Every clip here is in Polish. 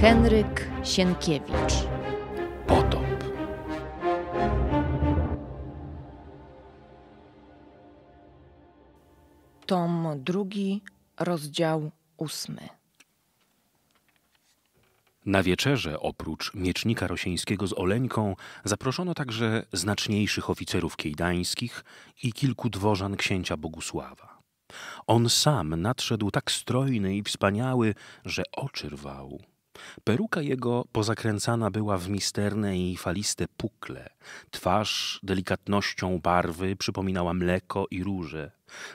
Henryk Sienkiewicz. Potop. Tom drugi, rozdział ósmy. Na wieczerze oprócz miecznika rosyjskiego z Oleńką zaproszono także znaczniejszych oficerów kiejdańskich i kilku dworzan księcia Bogusława. On sam nadszedł tak strojny i wspaniały, że oczy rwał. Peruka jego pozakręcana była w misterne i faliste pukle. Twarz delikatnością barwy przypominała mleko i róże.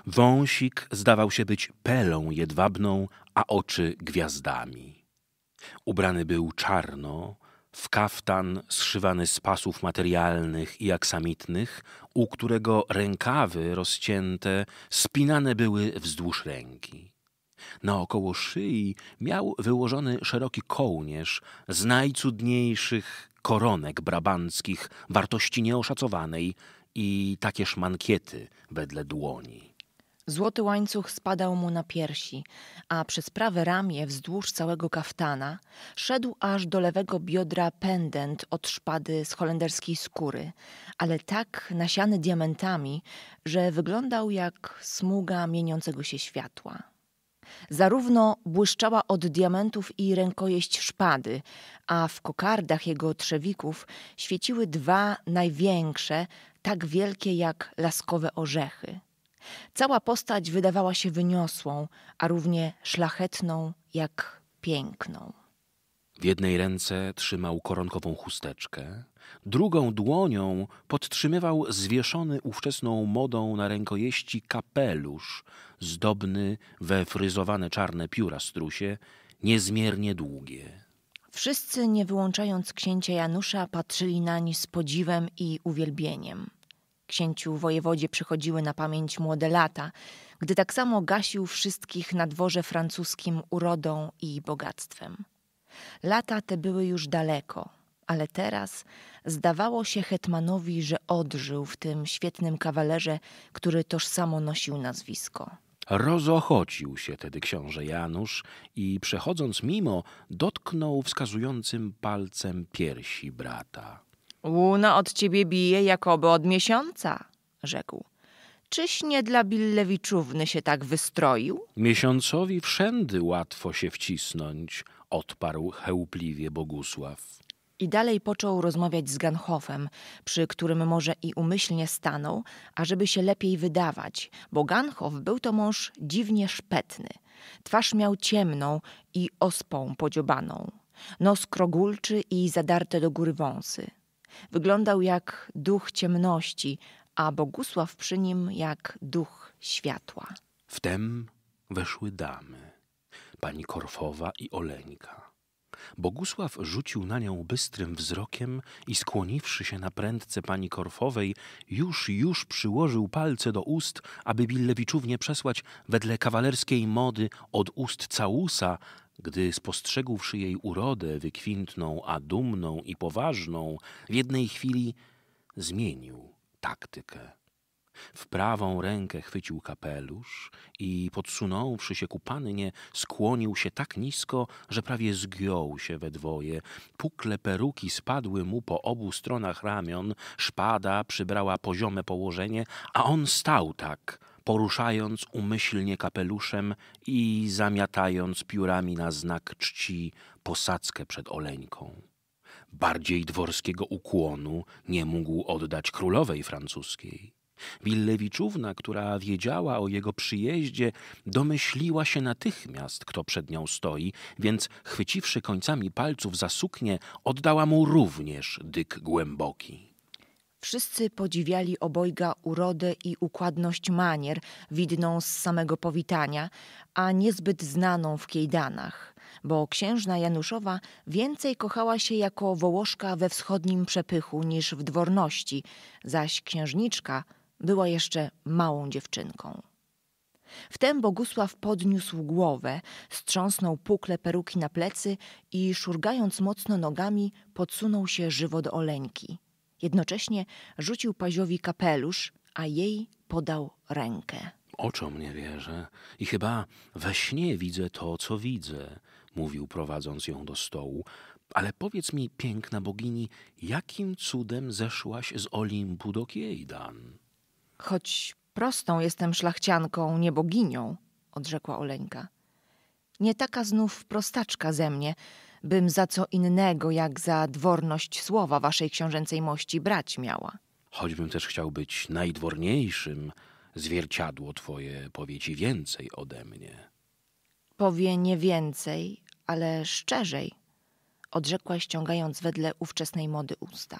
Wąsik zdawał się być pelą jedwabną, a oczy gwiazdami. Ubrany był czarno, w kaftan zszywany z pasów materialnych i aksamitnych, u którego rękawy rozcięte spinane były wzdłuż ręki. Naokoło szyi miał wyłożony szeroki kołnierz z najcudniejszych koronek brabanckich, wartości nieoszacowanej i takież mankiety wedle dłoni. Złoty łańcuch spadał mu na piersi, a przez prawe ramię wzdłuż całego kaftana szedł aż do lewego biodra pendent od szpady z holenderskiej skóry, ale tak nasiany diamentami, że wyglądał jak smuga mieniącego się światła. Zarówno błyszczała od diamentów i rękojeść szpady, a w kokardach jego trzewików świeciły dwa największe, tak wielkie jak laskowe orzechy. Cała postać wydawała się wyniosłą, a równie szlachetną jak piękną. W jednej ręce trzymał koronkową chusteczkę, drugą dłonią podtrzymywał zwieszony ówczesną modą na rękojeści kapelusz, zdobny we fryzowane czarne pióra strusie, niezmiernie długie. Wszyscy, nie wyłączając księcia Janusza, patrzyli nań z podziwem i uwielbieniem. Księciu wojewodzie przychodziły na pamięć młode lata, gdy tak samo gasił wszystkich na dworze francuskim urodą i bogactwem. Lata te były już daleko, ale teraz zdawało się hetmanowi, że odżył w tym świetnym kawalerze, który tożsamo nosił nazwisko. Rozochocił się tedy książę Janusz i przechodząc mimo, dotknął wskazującym palcem piersi brata. Łuna od ciebie bije jakoby od miesiąca, rzekł czyś nie dla Billewiczówny się tak wystroił? Miesiącowi wszędy łatwo się wcisnąć, odparł chełpliwie Bogusław. I dalej począł rozmawiać z Ganhofem, przy którym może i umyślnie stanął, ażeby się lepiej wydawać, bo Ganhof był to mąż dziwnie szpetny. Twarz miał ciemną i ospą podziobaną, nos krogulczy i zadarte do góry wąsy. Wyglądał jak duch ciemności, a Bogusław przy nim jak duch światła. Wtem weszły damy, pani Korfowa i Oleńka. Bogusław rzucił na nią bystrym wzrokiem i skłoniwszy się na prędce pani Korfowej, już, już przyłożył palce do ust, aby Billewiczównie przesłać wedle kawalerskiej mody od ust całusa, gdy spostrzegłszy jej urodę wykwintną, a dumną i poważną, w jednej chwili zmienił taktykę. W prawą rękę chwycił kapelusz i podsunąwszy się ku pannie, skłonił się tak nisko, że prawie zgiął się we dwoje. Pukle peruki spadły mu po obu stronach ramion, szpada przybrała poziome położenie, a on stał tak, poruszając umyślnie kapeluszem i zamiatając piórami na znak czci posadzkę przed oleńką bardziej dworskiego ukłonu nie mógł oddać królowej francuskiej. Willewiczówna, która wiedziała o jego przyjeździe, domyśliła się natychmiast, kto przed nią stoi, więc chwyciwszy końcami palców za suknię, oddała mu również dyk głęboki. Wszyscy podziwiali obojga urodę i układność manier, widną z samego powitania, a niezbyt znaną w Kiejdanach bo księżna Januszowa więcej kochała się jako Wołoszka we wschodnim przepychu niż w dworności, zaś księżniczka była jeszcze małą dziewczynką. Wtem Bogusław podniósł głowę, strząsnął pukle peruki na plecy i szurgając mocno nogami podsunął się żywo do Oleńki. Jednocześnie rzucił Paziowi kapelusz, a jej podał rękę. Oczom nie wierzę i chyba we śnie widzę to, co widzę mówił prowadząc ją do stołu, ale powiedz mi, piękna bogini, jakim cudem zeszłaś z Olimpu do Kiejdan? Choć prostą jestem szlachcianką, nie boginią, odrzekła Oleńka. Nie taka znów prostaczka ze mnie, bym za co innego, jak za dworność słowa waszej książęcej mości brać miała. Choćbym też chciał być najdworniejszym, zwierciadło twoje powie ci więcej ode mnie powie nie więcej, ale szczerzej, odrzekła ściągając wedle ówczesnej mody usta.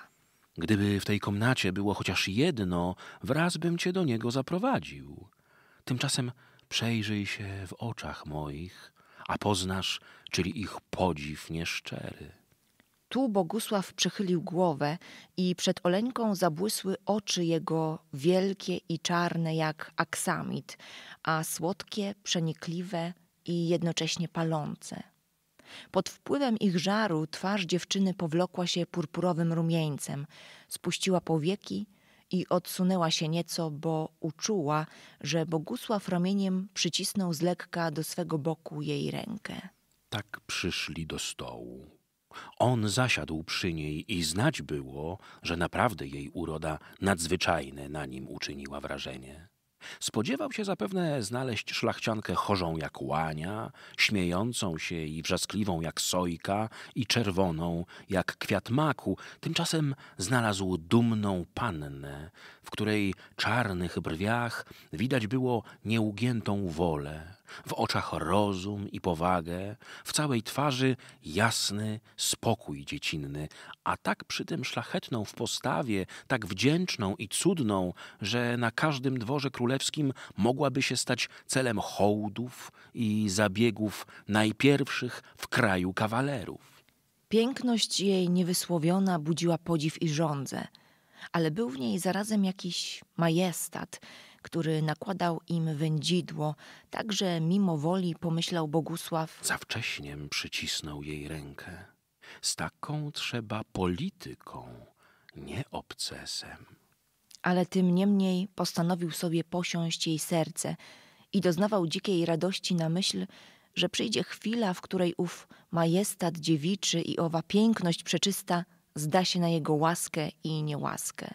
Gdyby w tej komnacie było chociaż jedno, wraz bym cię do niego zaprowadził. Tymczasem przejrzyj się w oczach moich, a poznasz, czyli ich podziw nieszczery. Tu Bogusław przychylił głowę i przed Oleńką zabłysły oczy jego wielkie i czarne jak aksamit, a słodkie, przenikliwe i jednocześnie palące. Pod wpływem ich żaru twarz dziewczyny powlokła się purpurowym rumieńcem, spuściła powieki i odsunęła się nieco, bo uczuła, że Bogusław ramieniem przycisnął z lekka do swego boku jej rękę. Tak przyszli do stołu. On zasiadł przy niej i znać było, że naprawdę jej uroda nadzwyczajne na nim uczyniła wrażenie. Spodziewał się zapewne znaleźć szlachciankę chorzą jak łania, śmiejącą się i wrzaskliwą jak sojka i czerwoną jak kwiat maku. Tymczasem znalazł dumną pannę, w której czarnych brwiach widać było nieugiętą wolę, w oczach rozum i powagę, w całej twarzy jasny spokój dziecinny, a tak przy tym szlachetną w postawie, tak wdzięczną i cudną, że na każdym dworze królewskim mogłaby się stać celem hołdów i zabiegów najpierwszych w kraju kawalerów. Piękność jej niewysłowiona budziła podziw i żądzę, ale był w niej zarazem jakiś majestat – który nakładał im wędzidło, tak że mimo woli pomyślał Bogusław. Za wcześniem przycisnął jej rękę. Z taką trzeba polityką, nie obcesem. Ale tym niemniej postanowił sobie posiąść jej serce i doznawał dzikiej radości na myśl, że przyjdzie chwila, w której ów majestat dziewiczy i owa piękność przeczysta zda się na jego łaskę i niełaskę.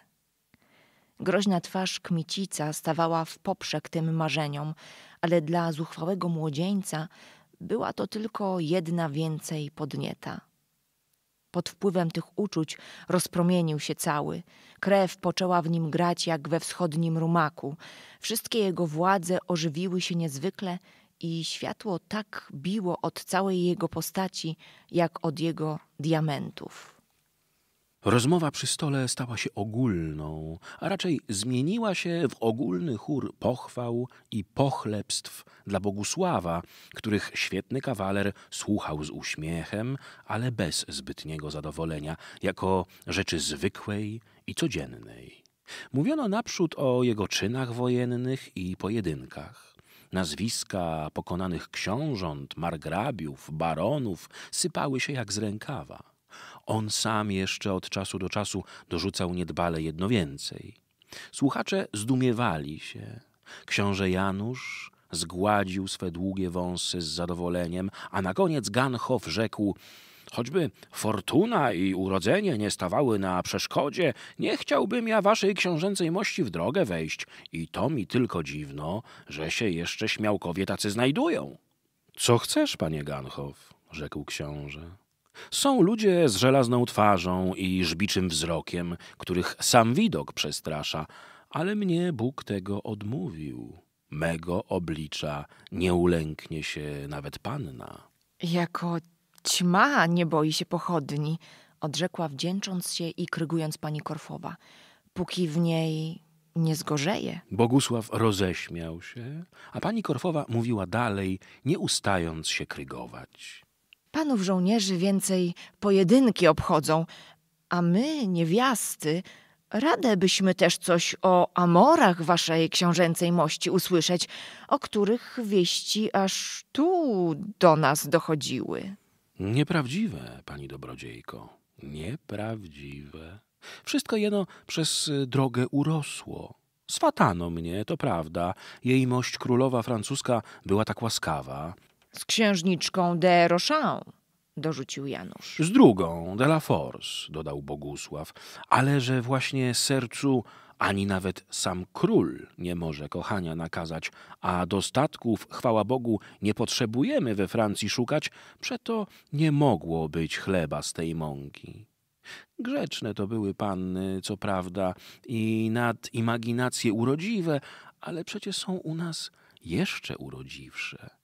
Groźna twarz kmicica stawała w poprzek tym marzeniom, ale dla zuchwałego młodzieńca była to tylko jedna więcej podnieta. Pod wpływem tych uczuć rozpromienił się cały. Krew poczęła w nim grać jak we wschodnim rumaku. Wszystkie jego władze ożywiły się niezwykle i światło tak biło od całej jego postaci, jak od jego diamentów. Rozmowa przy stole stała się ogólną, a raczej zmieniła się w ogólny chór pochwał i pochlebstw dla Bogusława, których świetny kawaler słuchał z uśmiechem, ale bez zbytniego zadowolenia, jako rzeczy zwykłej i codziennej. Mówiono naprzód o jego czynach wojennych i pojedynkach. Nazwiska pokonanych książąt, margrabiów, baronów sypały się jak z rękawa. On sam jeszcze od czasu do czasu dorzucał niedbale jedno więcej. Słuchacze zdumiewali się. Książę Janusz zgładził swe długie wąsy z zadowoleniem, a na koniec Ganhoff rzekł Choćby fortuna i urodzenie nie stawały na przeszkodzie, nie chciałbym ja waszej książęcej mości w drogę wejść i to mi tylko dziwno, że się jeszcze śmiałkowie tacy znajdują. Co chcesz, panie Ganhoff? rzekł książę. Są ludzie z żelazną twarzą i żbiczym wzrokiem, których sam widok przestrasza, ale mnie Bóg tego odmówił. Mego oblicza nie ulęknie się nawet panna. Jako ćma nie boi się pochodni, odrzekła wdzięcząc się i krygując pani Korfowa. Póki w niej nie zgorzeje. Bogusław roześmiał się, a pani Korfowa mówiła dalej, nie ustając się krygować. Panów żołnierzy więcej pojedynki obchodzą, a my, niewiasty, radę byśmy też coś o amorach waszej książęcej mości usłyszeć, o których wieści aż tu do nas dochodziły. Nieprawdziwe, pani dobrodziejko, nieprawdziwe. Wszystko jeno przez y, drogę urosło. Swatano mnie, to prawda. Jej mość królowa francuska była tak łaskawa. Z księżniczką de Rochon, dorzucił Janusz. Z drugą, de la Force, dodał Bogusław, ale że właśnie sercu ani nawet sam król nie może kochania nakazać, a dostatków, chwała Bogu, nie potrzebujemy we Francji szukać, przeto nie mogło być chleba z tej mąki. Grzeczne to były panny, co prawda, i nad imaginacje urodziwe, ale przecież są u nas jeszcze urodziwsze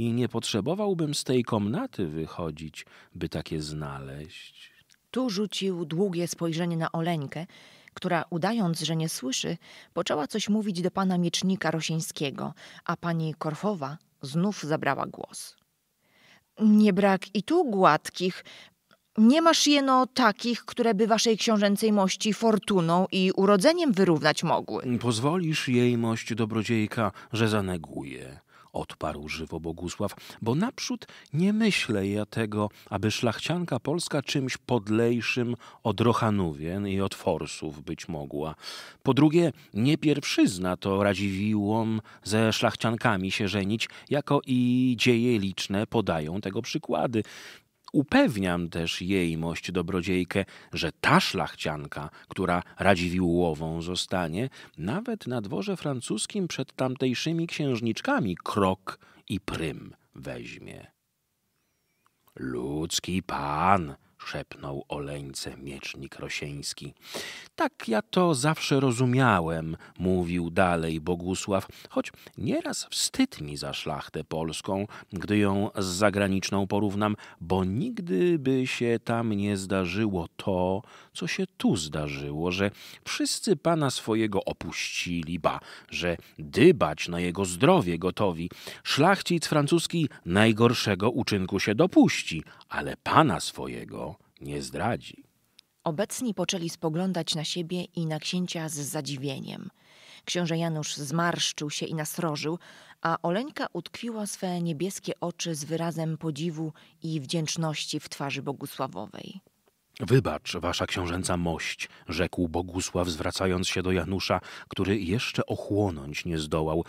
i nie potrzebowałbym z tej komnaty wychodzić, by takie znaleźć. Tu rzucił długie spojrzenie na Oleńkę, która udając, że nie słyszy, poczęła coś mówić do pana miecznika Rosińskiego, a pani Korfowa znów zabrała głos. Nie brak i tu gładkich. Nie masz jeno takich, które by waszej książęcej mości fortuną i urodzeniem wyrównać mogły. Pozwolisz jej mość dobrodziejka, że zaneguje odparł żywo Bogusław, bo naprzód nie myślę ja tego, aby szlachcianka polska czymś podlejszym od Rochanówien i od Forsów być mogła. Po drugie, nie pierwszyzna to radziwiłom ze szlachciankami się żenić, jako i dzieje liczne podają tego przykłady. Upewniam też jejmość dobrodziejkę, że ta szlachcianka, która Radziwiłłową zostanie, nawet na dworze francuskim przed tamtejszymi księżniczkami krok i prym weźmie. Ludzki pan, szepnął Oleńce miecznik rosieński. Tak ja to zawsze rozumiałem, mówił dalej Bogusław, choć nieraz wstyd mi za szlachtę polską, gdy ją z zagraniczną porównam, bo nigdy by się tam nie zdarzyło to, co się tu zdarzyło, że wszyscy pana swojego opuścili, ba, że dybać na jego zdrowie gotowi. Szlachcic francuski najgorszego uczynku się dopuści, ale pana swojego nie zdradzi. Obecni poczęli spoglądać na siebie i na księcia z zadziwieniem. Książę Janusz zmarszczył się i nasrożył, a Oleńka utkwiła swe niebieskie oczy z wyrazem podziwu i wdzięczności w twarzy Bogusławowej. Wybacz, wasza książęca mość, rzekł Bogusław, zwracając się do Janusza, który jeszcze ochłonąć nie zdołał.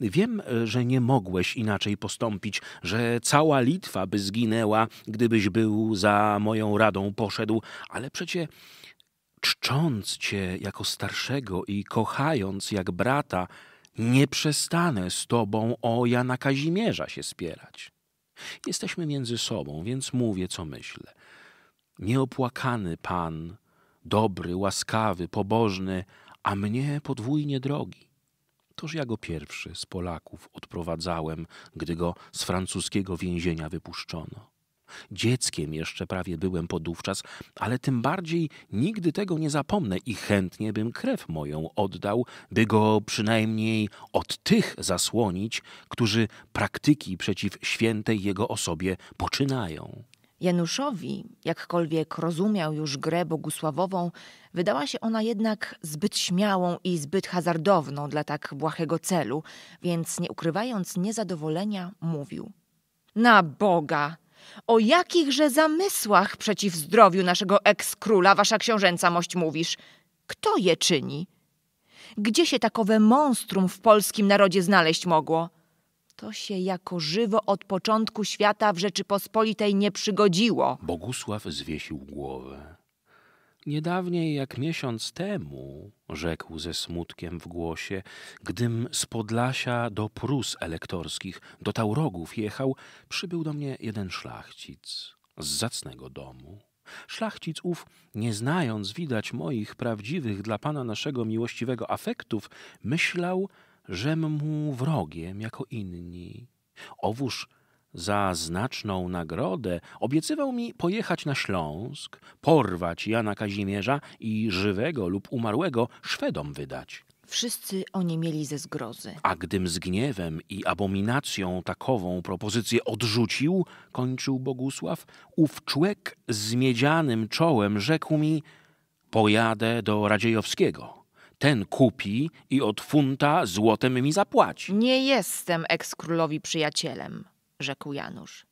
Wiem, że nie mogłeś inaczej postąpić, że cała Litwa by zginęła, gdybyś był za moją radą poszedł, ale przecie czcząc cię jako starszego i kochając jak brata, nie przestanę z tobą o Jana Kazimierza się spierać. Jesteśmy między sobą, więc mówię, co myślę. Nieopłakany Pan, dobry, łaskawy, pobożny, a mnie podwójnie drogi. Toż ja go pierwszy z Polaków odprowadzałem, gdy go z francuskiego więzienia wypuszczono. Dzieckiem jeszcze prawie byłem podówczas, ale tym bardziej nigdy tego nie zapomnę i chętnie bym krew moją oddał, by go przynajmniej od tych zasłonić, którzy praktyki przeciw świętej jego osobie poczynają. Januszowi, jakkolwiek rozumiał już grę bogusławową, wydała się ona jednak zbyt śmiałą i zbyt hazardowną dla tak błahego celu, więc nie ukrywając niezadowolenia, mówił: Na Boga! O jakichże zamysłach przeciw zdrowiu naszego króla wasza książęca mość mówisz? Kto je czyni? Gdzie się takowe monstrum w polskim narodzie znaleźć mogło? To się jako żywo od początku świata w Rzeczypospolitej nie przygodziło. Bogusław zwiesił głowę. Niedawniej, jak miesiąc temu, rzekł ze smutkiem w głosie, gdym z Podlasia do Prus elektorskich, do Taurogów jechał, przybył do mnie jeden szlachcic z zacnego domu. Szlachcic ów, nie znając widać moich prawdziwych dla pana naszego miłościwego afektów, myślał, żem mu wrogiem jako inni. Owóż za znaczną nagrodę obiecywał mi pojechać na Śląsk, porwać Jana Kazimierza i żywego lub umarłego Szwedom wydać. Wszyscy oni mieli ze zgrozy. A gdym z gniewem i abominacją takową propozycję odrzucił, kończył Bogusław, ów człek z miedzianym czołem rzekł mi: Pojadę do Radziejowskiego ten kupi i od funta złotem mi zapłaci. Nie jestem ekskrólowi przyjacielem, rzekł Janusz.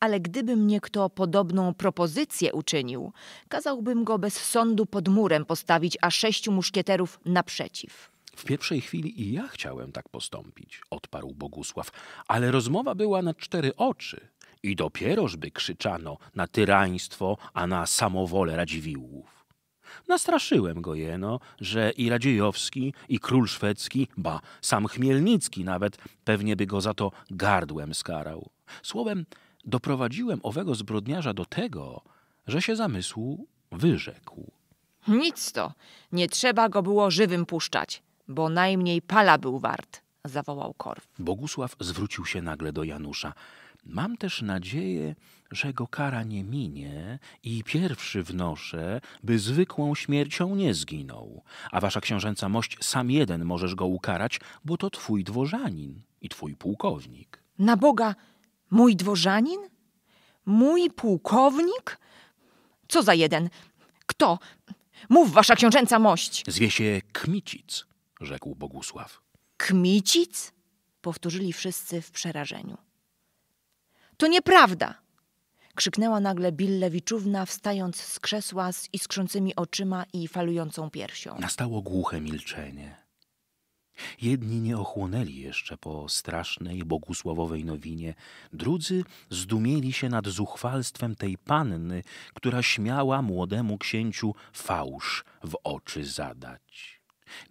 Ale gdyby mnie kto podobną propozycję uczynił, kazałbym go bez sądu pod murem postawić, a sześciu muszkieterów naprzeciw. W pierwszej chwili i ja chciałem tak postąpić, odparł Bogusław, ale rozmowa była na cztery oczy i dopierożby krzyczano na tyraństwo, a na samowolę Radziwiłłów. Nastraszyłem go jeno, że i Radziejowski, i król szwedzki, ba, sam Chmielnicki nawet pewnie by go za to gardłem skarał. Słowem, doprowadziłem owego zbrodniarza do tego, że się zamysłu wyrzekł. Nic to, nie trzeba go było żywym puszczać, bo najmniej pala był wart, zawołał Korw. Bogusław zwrócił się nagle do Janusza. Mam też nadzieję, że go kara nie minie i pierwszy wnoszę, by zwykłą śmiercią nie zginął, a wasza książęca mość sam jeden możesz go ukarać, bo to twój dworzanin i twój pułkownik. Na Boga, mój dworzanin? Mój pułkownik? Co za jeden? Kto? Mów, wasza książęca mość! Zwie się Kmicic, rzekł Bogusław. Kmicic? Powtórzyli wszyscy w przerażeniu. To nieprawda! krzyknęła nagle Billewiczówna, wstając z krzesła z iskrzącymi oczyma i falującą piersią. Nastało głuche milczenie. Jedni nie ochłonęli jeszcze po strasznej, bogusławowej nowinie, drudzy zdumieli się nad zuchwalstwem tej panny, która śmiała młodemu księciu fałsz w oczy zadać.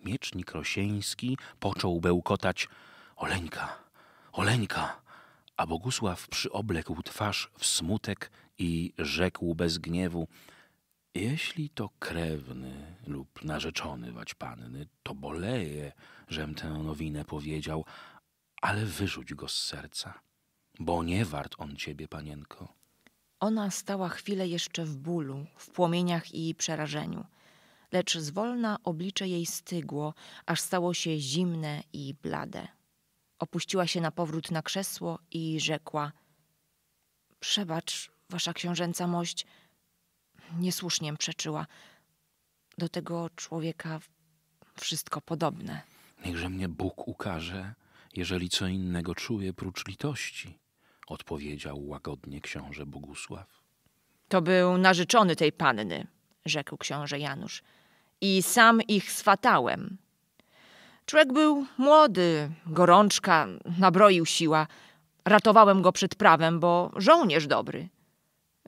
Miecznik Rosieński począł bełkotać – Oleńka, Oleńka, a Bogusław przyoblekł twarz w smutek i rzekł bez gniewu: Jeśli to krewny lub narzeczony wać panny, to boleje, żem tę nowinę powiedział, ale wyrzuć go z serca, bo nie wart on ciebie, panienko. Ona stała chwilę jeszcze w bólu, w płomieniach i przerażeniu, lecz zwolna oblicze jej stygło, aż stało się zimne i blade. Opuściła się na powrót na krzesło i rzekła: Przebacz, wasza książęca mość, niesłusznie przeczyła. Do tego człowieka wszystko podobne. Niechże mnie Bóg ukaże, jeżeli co innego czuję prócz litości, odpowiedział łagodnie książę Bogusław. To był narzeczony tej panny, rzekł książę Janusz, i sam ich swatałem. Człowiek był młody, gorączka, nabroił siła. Ratowałem go przed prawem, bo żołnierz dobry.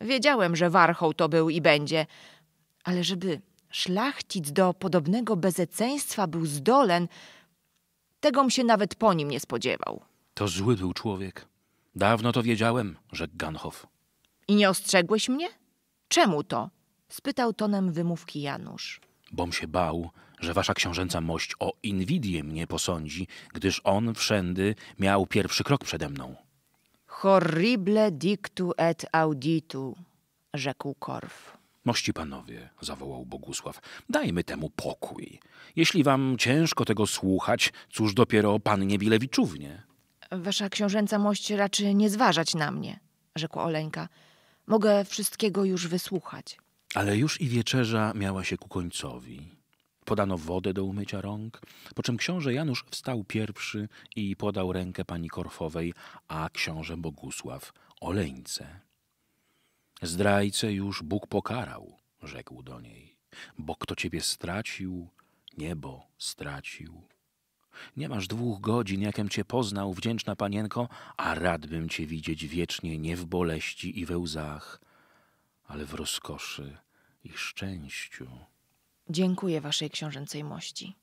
Wiedziałem, że warchoł to był i będzie, ale żeby szlachcic do podobnego bezeceństwa był zdolen, mi się nawet po nim nie spodziewał. To zły był człowiek. Dawno to wiedziałem, rzekł Ganhoff. I nie ostrzegłeś mnie? Czemu to? spytał tonem wymówki Janusz bom się bał, że wasza książęca mość o inwidię mnie posądzi, gdyż on wszędy miał pierwszy krok przede mną. Horrible dictu et auditu, rzekł Korf. Mości panowie, zawołał Bogusław, dajmy temu pokój. Jeśli wam ciężko tego słuchać, cóż dopiero pannie Bilewiczównie? Wasza książęca mość raczy nie zważać na mnie, rzekł Oleńka. Mogę wszystkiego już wysłuchać. Ale już i wieczerza miała się ku końcowi. Podano wodę do umycia rąk, po czym książę Janusz wstał pierwszy i podał rękę pani Korfowej, a książę Bogusław Oleńce. Zdrajcę już Bóg pokarał, rzekł do niej, bo kto ciebie stracił, niebo stracił. Nie masz dwóch godzin, jakem cię poznał, wdzięczna panienko, a radbym cię widzieć wiecznie nie w boleści i we łzach, ale w rozkoszy i szczęściu. Dziękuję waszej książęcej mości,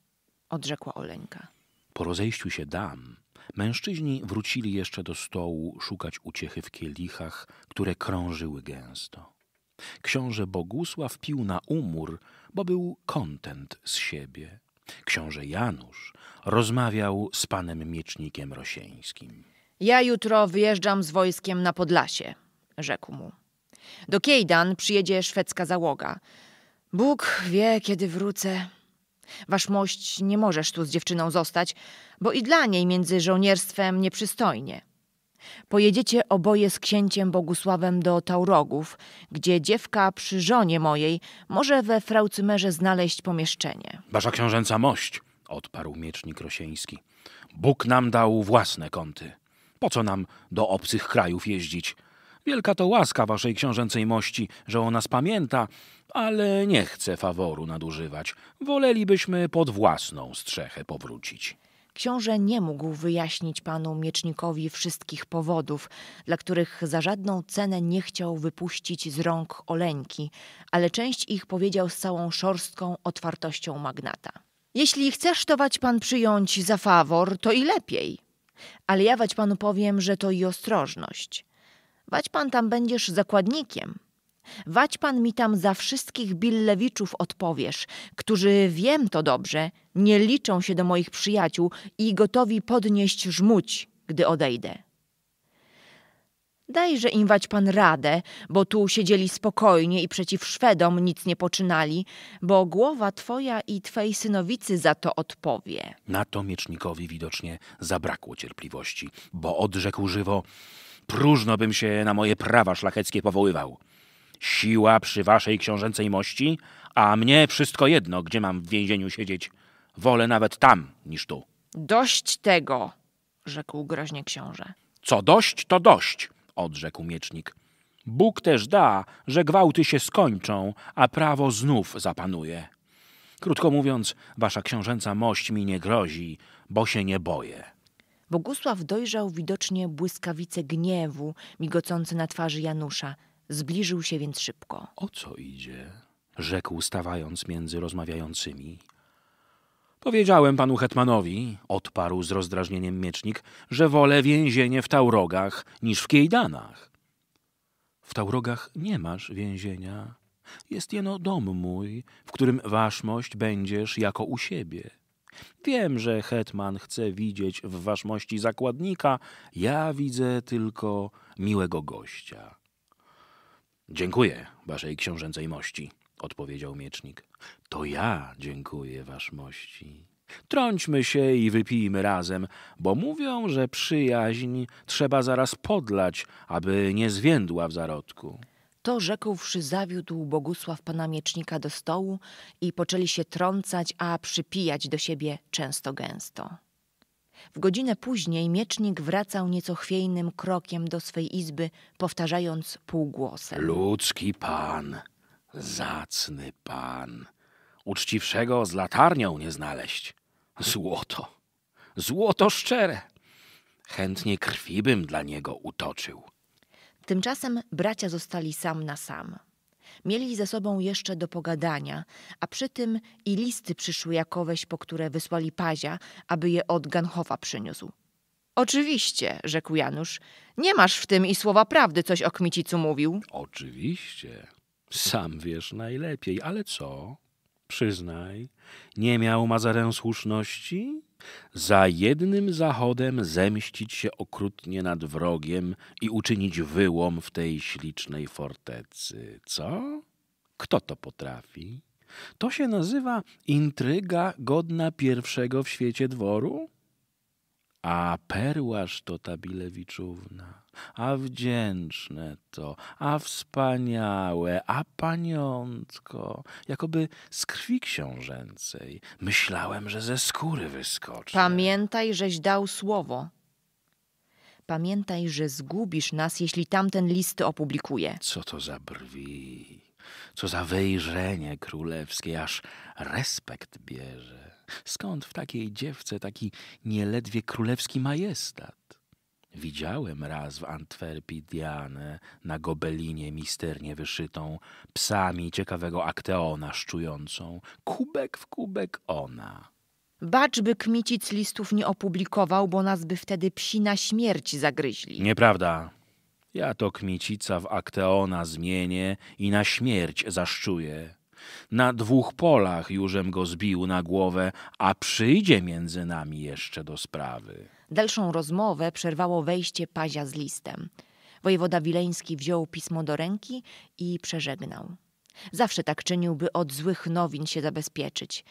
odrzekła Oleńka. Po rozejściu się dam, mężczyźni wrócili jeszcze do stołu szukać uciechy w kielichach, które krążyły gęsto. Książę Bogusław pił na umór, bo był kontent z siebie. Książę Janusz rozmawiał z panem miecznikiem Rosieńskim. Ja jutro wyjeżdżam z wojskiem na Podlasie, rzekł mu. Do Kiejdan przyjedzie szwedzka załoga. Bóg wie, kiedy wrócę. Wasz mość nie możesz tu z dziewczyną zostać, bo i dla niej między żołnierstwem nieprzystojnie. Pojedziecie oboje z księciem Bogusławem do Taurogów, gdzie dziewka przy żonie mojej może we fraucymerze znaleźć pomieszczenie. Wasza książęca mość, odparł miecznik Rosieński. Bóg nam dał własne kąty. Po co nam do obcych krajów jeździć? Wielka to łaska waszej książęcej mości, że o nas pamięta, ale nie chcę faworu nadużywać. Wolelibyśmy pod własną strzechę powrócić. Książę nie mógł wyjaśnić panu miecznikowi wszystkich powodów, dla których za żadną cenę nie chciał wypuścić z rąk Oleńki, ale część ich powiedział z całą szorstką otwartością magnata. Jeśli chcesz tować pan przyjąć za fawor, to i lepiej. Ale ja wać panu powiem, że to i ostrożność. Wać pan tam będziesz zakładnikiem. Wać pan mi tam za wszystkich Billewiczów odpowiesz, którzy, wiem to dobrze, nie liczą się do moich przyjaciół i gotowi podnieść żmudź, gdy odejdę. Dajże im wać pan radę, bo tu siedzieli spokojnie i przeciw Szwedom nic nie poczynali, bo głowa twoja i twej synowicy za to odpowie. Na to miecznikowi widocznie zabrakło cierpliwości, bo odrzekł żywo próżno bym się na moje prawa szlacheckie powoływał. Siła przy waszej książęcej mości, a mnie wszystko jedno, gdzie mam w więzieniu siedzieć. Wolę nawet tam niż tu. Dość tego, rzekł groźnie książę. Co dość, to dość, odrzekł miecznik. Bóg też da, że gwałty się skończą, a prawo znów zapanuje. Krótko mówiąc, wasza książęca mość mi nie grozi, bo się nie boję. Bogusław dojrzał widocznie błyskawice gniewu migocące na twarzy Janusza. Zbliżył się więc szybko. O co idzie? rzekł, stawając między rozmawiającymi. Powiedziałem panu hetmanowi, odparł z rozdrażnieniem miecznik, że wolę więzienie w Taurogach niż w Kiejdanach. W Taurogach nie masz więzienia. Jest jeno dom mój, w którym waszmość będziesz jako u siebie. Wiem, że hetman chce widzieć w waszmości zakładnika, ja widzę tylko miłego gościa. Dziękuję waszej książęcej mości, odpowiedział miecznik. To ja dziękuję waszmości. Trąćmy się i wypijmy razem, bo mówią, że przyjaźń trzeba zaraz podlać, aby nie zwiędła w zarodku. To rzekłszy zawiódł Bogusław pana miecznika do stołu i poczęli się trącać, a przypijać do siebie często gęsto. W godzinę później miecznik wracał nieco chwiejnym krokiem do swej izby, powtarzając półgłosem. Ludzki pan, zacny pan, uczciwszego z latarnią nie znaleźć. Złoto, złoto szczere. Chętnie krwi bym dla niego utoczył. Tymczasem bracia zostali sam na sam. Mieli ze sobą jeszcze do pogadania, a przy tym i listy przyszły jakoweś, po które wysłali Pazia, aby je od Ganhowa przyniósł. Oczywiście, rzekł Janusz, nie masz w tym i słowa prawdy, coś o Kmicicu mówił. Oczywiście, sam wiesz najlepiej, ale co? Przyznaj, nie miał Mazarę słuszności? Za jednym zachodem zemścić się okrutnie nad wrogiem i uczynić wyłom w tej ślicznej fortecy. Co? Kto to potrafi? To się nazywa intryga godna pierwszego w świecie dworu? A perłaż to ta bilewiczówna, a wdzięczne to, a wspaniałe, a paniątko, jakoby z krwi książęcej. Myślałem, że ze skóry wyskoczy. Pamiętaj, żeś dał słowo. Pamiętaj, że zgubisz nas, jeśli tamten listy opublikuje. Co to za brwi, co za wejrzenie królewskie, aż respekt bierze. Skąd w takiej dziewce taki nieledwie królewski majestat? Widziałem raz w Antwerpii Dianę na gobelinie misternie wyszytą, psami ciekawego akteona szczującą, kubek w kubek ona. Baczby Kmicic listów nie opublikował, bo nas by wtedy psi na śmierć zagryźli. Nieprawda. Ja to Kmicica w akteona zmienię i na śmierć zaszczuję. Na dwóch polach jużem go zbił na głowę, a przyjdzie między nami jeszcze do sprawy. Dalszą rozmowę przerwało wejście Pazia z listem. Wojewoda Wileński wziął pismo do ręki i przeżegnał. Zawsze tak czynił, by od złych nowin się zabezpieczyć.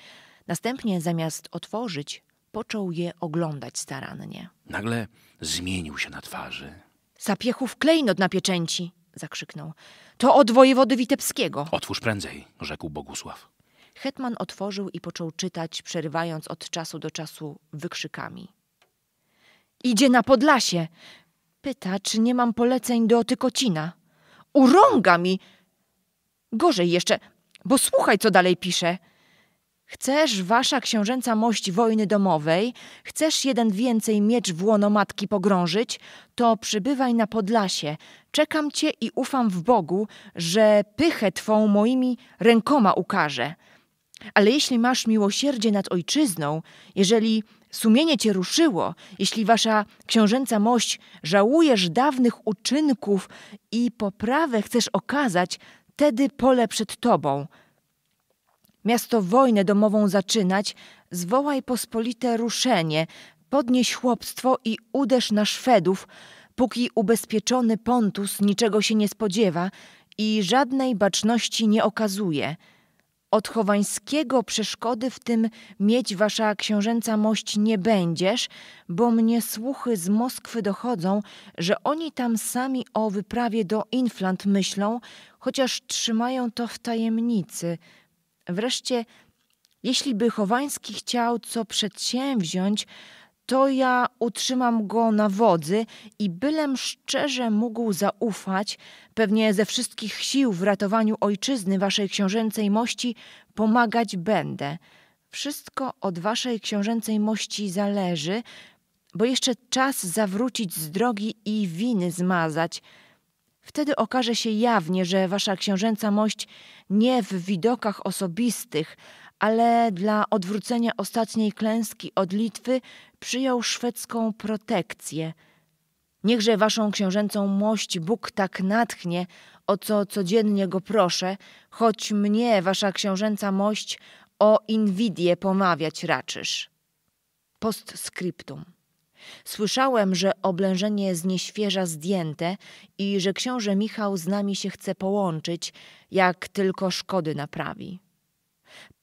Następnie zamiast otworzyć, począł je oglądać starannie. Nagle zmienił się na twarzy. Sapiechów klejnot na pieczęci zakrzyknął. To od wojewody Witebskiego. Otwórz prędzej, rzekł Bogusław. Hetman otworzył i począł czytać, przerywając od czasu do czasu wykrzykami. Idzie na Podlasie. Pyta, czy nie mam poleceń do Tykocina. Urąga mi. Gorzej jeszcze, bo słuchaj, co dalej pisze. Chcesz, wasza książęca mość wojny domowej, chcesz jeden więcej miecz w łono matki pogrążyć, to przybywaj na Podlasie. Czekam cię i ufam w Bogu, że pychę twą moimi rękoma ukaże. Ale jeśli masz miłosierdzie nad ojczyzną, jeżeli sumienie cię ruszyło, jeśli wasza książęca mość żałujesz dawnych uczynków i poprawę chcesz okazać, tedy pole przed tobą – Miasto wojnę domową zaczynać, zwołaj pospolite ruszenie, podnieś chłopstwo i uderz na Szwedów, póki ubezpieczony Pontus niczego się nie spodziewa i żadnej baczności nie okazuje. Od chowańskiego przeszkody w tym mieć wasza książęca mość nie będziesz, bo mnie słuchy z Moskwy dochodzą, że oni tam sami o wyprawie do Inflant myślą, chociaż trzymają to w tajemnicy – Wreszcie, jeśli by Chowański chciał co przedsięwziąć, to ja utrzymam go na wodzy i bylem szczerze mógł zaufać, pewnie ze wszystkich sił w ratowaniu ojczyzny waszej książęcej mości pomagać będę. Wszystko od waszej książęcej mości zależy, bo jeszcze czas zawrócić z drogi i winy zmazać – Wtedy okaże się jawnie, że wasza książęca mość nie w widokach osobistych, ale dla odwrócenia ostatniej klęski od Litwy przyjął szwedzką protekcję. Niechże waszą książęcą mość Bóg tak natchnie, o co codziennie go proszę, choć mnie wasza książęca mość o inwidię pomawiać raczysz. Postscriptum. Słyszałem, że oblężenie z nieświeża zdjęte i że książę Michał z nami się chce połączyć, jak tylko szkody naprawi.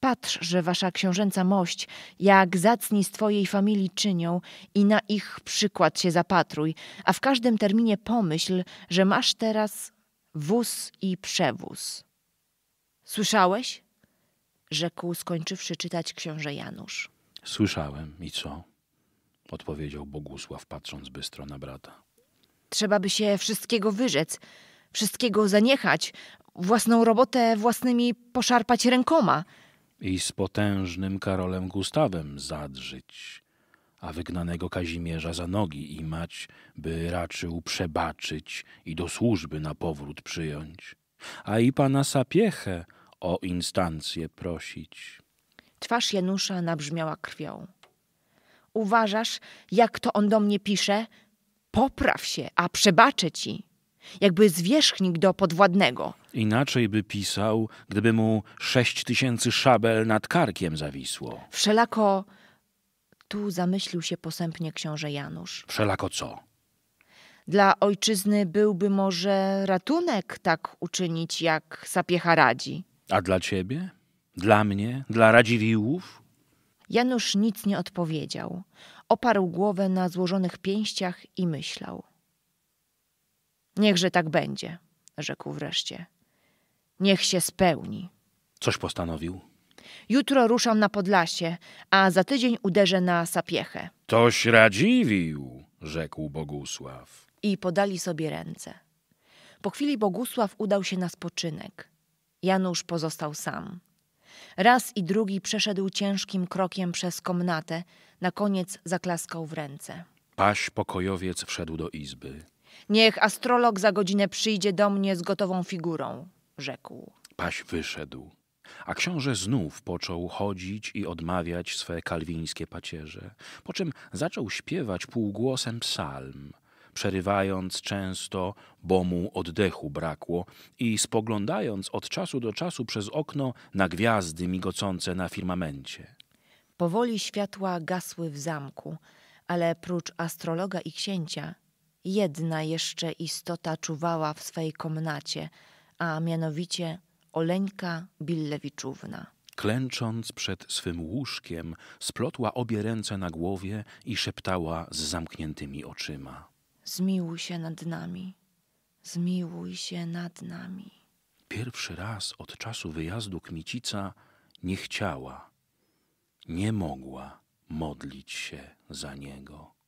Patrz, że wasza książęca mość, jak zacni z twojej familii czynią i na ich przykład się zapatruj, a w każdym terminie pomyśl, że masz teraz wóz i przewóz. Słyszałeś? rzekł, skończywszy czytać książę Janusz. Słyszałem i co? odpowiedział Bogusław, patrząc bystro na brata. Trzeba by się wszystkiego wyrzec, wszystkiego zaniechać, własną robotę własnymi poszarpać rękoma. I z potężnym Karolem Gustawem zadrzyć, a wygnanego Kazimierza za nogi imać, by raczył przebaczyć i do służby na powrót przyjąć. A i pana Sapiechę o instancję prosić. Twarz Janusza nabrzmiała krwią uważasz, jak to on do mnie pisze? Popraw się, a przebaczę ci. Jakby zwierzchnik do podwładnego. Inaczej by pisał, gdyby mu sześć tysięcy szabel nad karkiem zawisło. Wszelako tu zamyślił się posępnie książę Janusz. Wszelako co? Dla ojczyzny byłby może ratunek tak uczynić, jak sapiecha radzi. A dla ciebie? Dla mnie? Dla Radziwiłłów? Janusz nic nie odpowiedział. Oparł głowę na złożonych pięściach i myślał. Niechże tak będzie, rzekł wreszcie. Niech się spełni. Coś postanowił? Jutro ruszam na Podlasie, a za tydzień uderzę na Sapiechę. Toś radziwił, rzekł Bogusław. I podali sobie ręce. Po chwili Bogusław udał się na spoczynek. Janusz pozostał sam. Raz i drugi przeszedł ciężkim krokiem przez komnatę, na koniec zaklaskał w ręce. Paś pokojowiec wszedł do izby. Niech astrolog za godzinę przyjdzie do mnie z gotową figurą, rzekł. Paś wyszedł, a książę znów począł chodzić i odmawiać swe kalwińskie pacierze, po czym zaczął śpiewać półgłosem psalm, przerywając często, bo mu oddechu brakło, i spoglądając od czasu do czasu przez okno na gwiazdy migocące na firmamencie. Powoli światła gasły w zamku, ale prócz astrologa i księcia, jedna jeszcze istota czuwała w swej komnacie, a mianowicie Oleńka Billewiczówna. Klęcząc przed swym łóżkiem, splotła obie ręce na głowie i szeptała z zamkniętymi oczyma. Zmiłuj się nad nami, zmiłuj się nad nami. Pierwszy raz od czasu wyjazdu Kmicica nie chciała, nie mogła modlić się za niego.